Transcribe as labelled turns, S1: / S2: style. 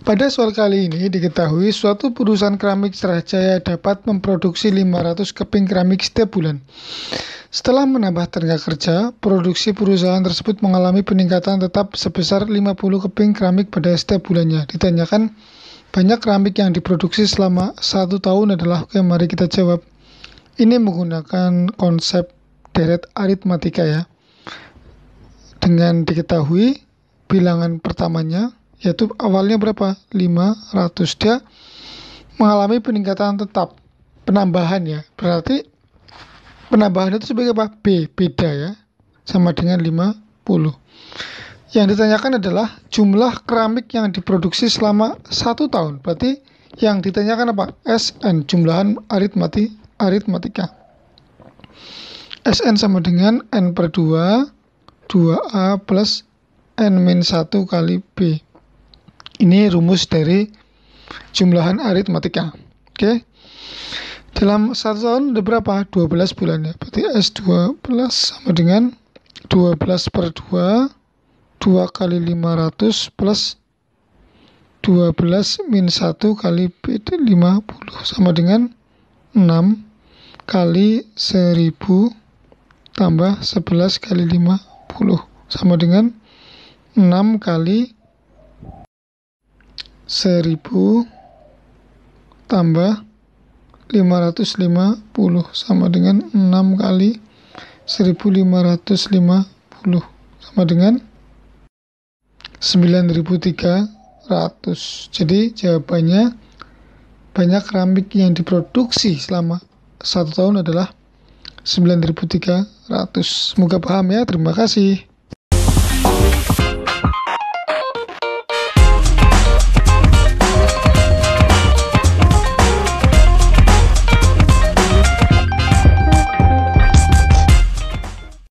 S1: Pada soal kali ini diketahui suatu perusahaan keramik Serajaya dapat memproduksi 500 keping keramik setiap bulan. Setelah menambah tenaga kerja, produksi perusahaan tersebut mengalami peningkatan tetap sebesar 50 keping keramik pada setiap bulannya. Ditanyakan, banyak keramik yang diproduksi selama satu tahun adalah, oke mari kita jawab. Ini menggunakan konsep deret aritmatika ya. Dengan diketahui, bilangan pertamanya yaitu awalnya berapa? 500. Dia mengalami peningkatan tetap, penambahan ya. Berarti penambahan itu sebagai apa? B, beda ya. Sama dengan 50. Yang ditanyakan adalah jumlah keramik yang diproduksi selama satu tahun. Berarti yang ditanyakan apa? SN, jumlahan aritmati, aritmatika. SN sama dengan N per 2, 2A plus N min 1 kali B. Ini rumus dari jumlahan aritmatika. Oke. Okay? Dalam satu tahun ada berapa? 12 bulan ya. Berarti S12 sama dengan 12 per 2. 2 kali 500 plus 12 min 1 kali 50 sama dengan 6 kali 1000 tambah 11 kali 50 sama dengan 6 kali 1000 tambah 550 sama dengan 6 kali 1550 sama dengan 9300 jadi jawabannya banyak keramik yang diproduksi selama satu tahun adalah 9300 semoga paham ya terima kasih